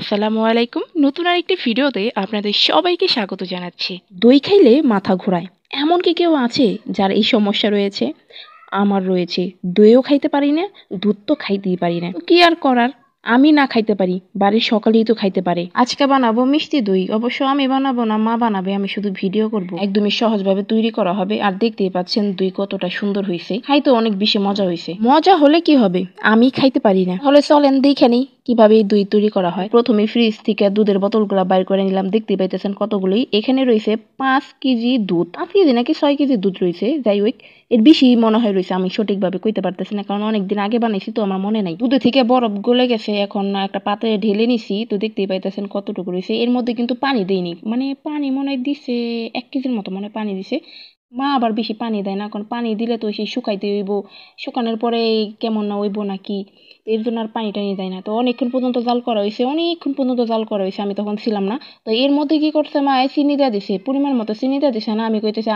আসসালামু আলাইকুম নতুন আরেকটি ভিডিওতে আপনাদের সবাইকে স্বাগত জানাচ্ছি দই খাইলে মাথা ঘোরায় এমন কি কেউ আছে যার এই সমস্যা রয়েছে আমার রয়েছে দইও খাইতে পারি না দুধ তো খাইতেই পারি না কি আর করার আমি না খাইতে পারি বাড়ির সকলেই তো খাইতে পারে আজকে বানাবো মিষ্টি দই অবশ্য আমি বানাবো না মা বানাবে আমি শুধু ভিডিও করব একদমই সহজভাবে তৈরি করা হবে আর দেখতেই পাচ্ছেন দই কতটা সুন্দর হয়েছে খাইতে অনেক বেশি মজা হয়েছে মজা হলে কি হবে আমি খাইতে পারি না তাহলে চলেন দেখে কিভাবে এই দই তৈরি করা হয় প্রথমে ফ্রিজ থেকে দুধের বোতলগুলো বাইর করে নিলাম দেখতে পাইতেছেন কতগুলোই এখানে রয়েছে পাঁচ কেজি দুধ পাঁচ কেজি নাকি ছয় কেজি দুধ রয়েছে যাই হোক এর বেশি মনে হয় রয়েছে আমি সঠিকভাবে কইতে পারতেছি না কারণ অনেকদিন আগে বানাইছি তো আমার মনে নাই দুধে থেকে বরফ গলে গেছে এখন একটা পাত্রে ঢেলে নিছি তো দেখতেই পাইতেছেন কতটুকু রয়েছে এর মধ্যে কিন্তু পানি দিইনি মানে পানি মনে হয় দিছে এক কেজির মতো মনে পানি দিছে মা আবার বেশি পানি দেয় না কারণ পানি দিলে তো সেই শুকাইতে হইব শুকানোর পরে কেমন না হইব নাকি এর জন্য আর পানি টানি যায় না তো অনেকক্ষণ পর্যন্ত জাল করা হয়েছে অনেকক্ষণ পর্যন্ত জাল করা হয়েছে আমি তখন ছিলাম না তো এর মধ্যে কি করছে মা চিনি দিয়ে দিছে পরিমাণ মতো চিনি দিয়ে দিছে না আমি কইতেছি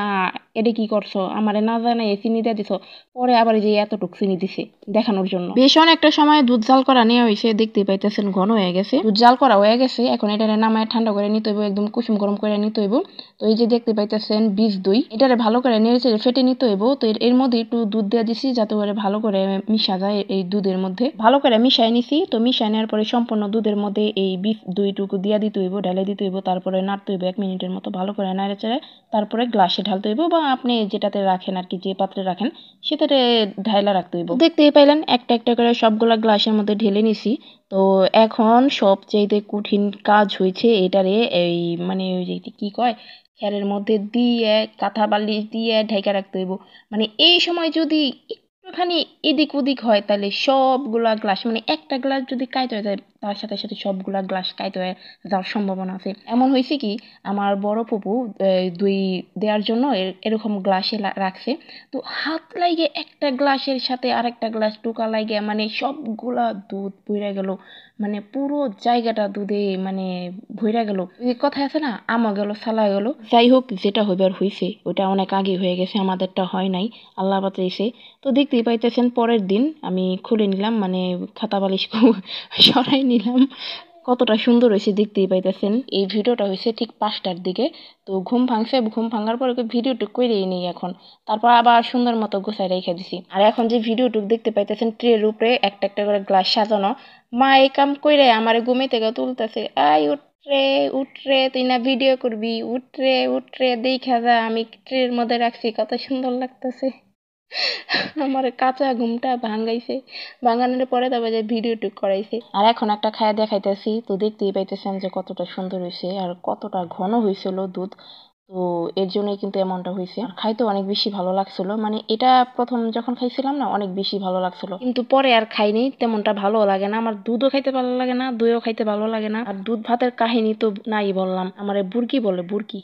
এটা কি করছো আমারে না জানাই চিনি দিয়ে দিছো পরে আবার যে এতটুক চিনি দিছে দেখানোর জন্য বেশ অনেকটা সময় দুধ জাল করা নেওয়া হয়েছে দেখতে পাইতেছেন ঘন হয়ে গেছে দুধ জাল করা হয়ে গেছে এখন এটা নামায় ঠান্ডা করে নিতে হইব একদম কুসুম গরম করে নিতে হইব তো এই যে দেখতে পাইতেছেন বীজ দই এটারে ভালো করে নেড়ে ফেটে নিতে হইব তো এর মধ্যে একটু দুধ দিয়ে দিছি যাতে করে ভালো করে মিশা যায় এই দুধের মধ্যে ভালো করে মিশাই নিছি তো মিশাই নেওয়ার পরে সম্পূর্ণ দুধের মধ্যে এই বিফ দুইটুকু দিয়া দিতে হইব ঢেলে দিতে হইব তারপরে নাড়তে হইব এক মিনিটের মতো ভালো করে নাড়ে চেড়ে তারপরে গ্লাসে ঢালতে হইব বা আপনি যেটাতে রাখেন আর কি যে পাত্রে রাখেন সেটাতে ঢাইলা রাখতে হইব দেখতেই পাইলেন একটা একটা করে সবগুলা গ্লাসের মধ্যে ঢেলে নিছি তো এখন চাইতে কঠিন কাজ হয়েছে এটারে এই মানে ওই যে কি কয় খেরের মধ্যে দিয়ে কাঁথা বালিশ দিয়ে ঢেকে রাখতে হইব মানে এই সময় যদি খানি এদিক ওদিক হয় তাহলে সবগুলা গ্লাস মানে একটা গ্লাস যদি কাইতে হয় তাহলে তার সাথে সাথে সবগুলা গ্লাস কাইত হয়ে যাওয়ার সম্ভাবনা আছে এমন হয়েছে কি আমার বড় পপু দুই দেওয়ার জন্য এরকম গ্লাসে রাখছে তো হাত লাগে একটা গ্লাসের সাথে আর একটা গ্লাস টোকা লাগে মানে সবগুলা দুধ ভরে গেল মানে পুরো জায়গাটা দুধে মানে ভইরা গেল কথা আছে না আমা গেল সালা গেল যাই হোক যেটা হইবার হইছে ওটা অনেক আগে হয়ে গেছে আমাদেরটা হয় নাই আল্লাহ বাঁচাইছে তো দেখতেই পাইতেছেন পরের দিন আমি খুলে নিলাম মানে খাতা বালিশ সরাই নিলাম কতটা সুন্দর হয়েছে দেখতেই পাইতেছেন এই ভিডিওটা হয়েছে ঠিক পাঁচটার দিকে তো ঘুম ভাঙছে ঘুম ভাঙার পর ওকে ভিডিওটুক করেই নিই এখন তারপর আবার সুন্দর মতো গোছায় রেখে দিছি আর এখন যে ভিডিওটুক দেখতে পাইতেছেন ট্রের উপরে একটা একটা করে গ্লাস সাজানো মা এই কাম কইরে আমার ঘুমে থেকে তুলতেছে আই উঠরে উঠরে তুই না ভিডিও করবি উঠরে উঠরে দেখা যা আমি ট্রের মধ্যে রাখছি কত সুন্দর লাগতেছে আমার কাঁচা ঘুমটা ভাঙাইছে ভাঙানোর পরে তারপর যে টুক করাইছে আর এখন একটা খায়া দেখাইতেছি তো দেখতেই পাইতেছেন যে কতটা সুন্দর হয়েছে আর কতটা ঘন হয়েছিল দুধ তো এর জন্যই কিন্তু এমনটা হয়েছে আর খাইতে অনেক বেশি ভালো লাগছিল মানে এটা প্রথম যখন খাইছিলাম না অনেক বেশি ভালো লাগছিল কিন্তু পরে আর খাইনি তেমনটা ভালো লাগে না আমার দুধও খাইতে ভালো লাগে না দইও খাইতে ভালো লাগে না আর দুধ ভাতের কাহিনী তো নাই বললাম আমার বুরকি বলে বুরকি